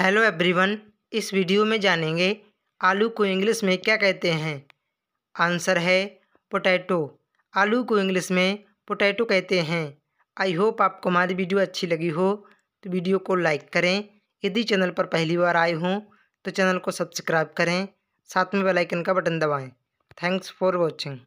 hello everyone इस video में जानेंगे आलू को इंग्लिश में क्या कहते हैं आंसर है पोटैटो आलू को इंग्लिश में पोटैटो कहते हैं आई होप आपको हमारी वीडियो अच्छी लगी हो तो वीडियो को लाइक करें यदि चैनल पर पहली बार आए हों तो चैनल को सब्सक्राइब करें साथ में बेलाइकन का बटन दबाएँ थैंक्स फॉर वॉचिंग